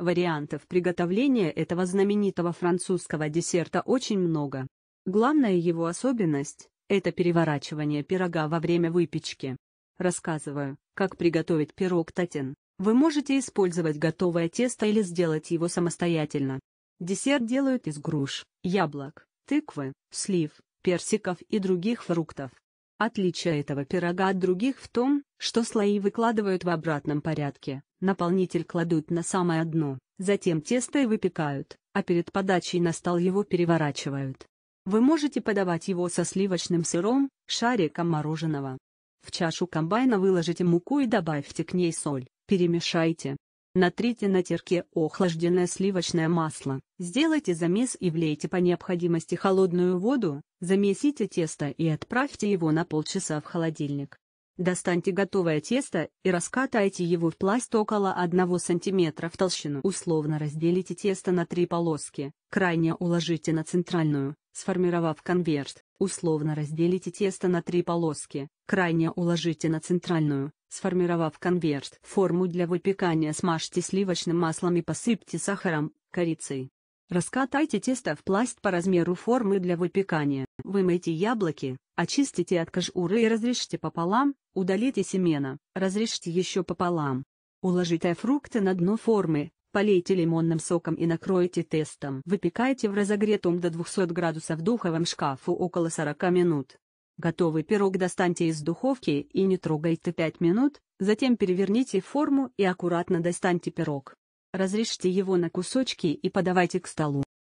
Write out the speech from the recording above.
Вариантов приготовления этого знаменитого французского десерта очень много. Главная его особенность – это переворачивание пирога во время выпечки. Рассказываю, как приготовить пирог татин. Вы можете использовать готовое тесто или сделать его самостоятельно. Десерт делают из груш, яблок, тыквы, слив, персиков и других фруктов. Отличие этого пирога от других в том, что слои выкладывают в обратном порядке. Наполнитель кладут на самое дно, затем тесто и выпекают, а перед подачей на стол его переворачивают. Вы можете подавать его со сливочным сыром, шариком мороженого. В чашу комбайна выложите муку и добавьте к ней соль, перемешайте. Натрите на терке охлажденное сливочное масло, сделайте замес и влейте по необходимости холодную воду, замесите тесто и отправьте его на полчаса в холодильник. Достаньте готовое тесто и раскатайте его в пласт около 1 см в толщину. Условно разделите тесто на три полоски, крайне уложите на центральную, сформировав конверт. Условно разделите тесто на три полоски, крайне уложите на центральную, сформировав конверт. Форму для выпекания смажьте сливочным маслом и посыпьте сахаром, корицей. Раскатайте тесто в пласт по размеру формы для выпекания. Вымойте яблоки, Очистите от кожуры и разрежьте пополам, удалите семена, разрежьте еще пополам. Уложите фрукты на дно формы, полейте лимонным соком и накройте тестом. Выпекайте в разогретом до 200 градусов духовом шкафу около 40 минут. Готовый пирог достаньте из духовки и не трогайте 5 минут, затем переверните форму и аккуратно достаньте пирог. Разрежьте его на кусочки и подавайте к столу.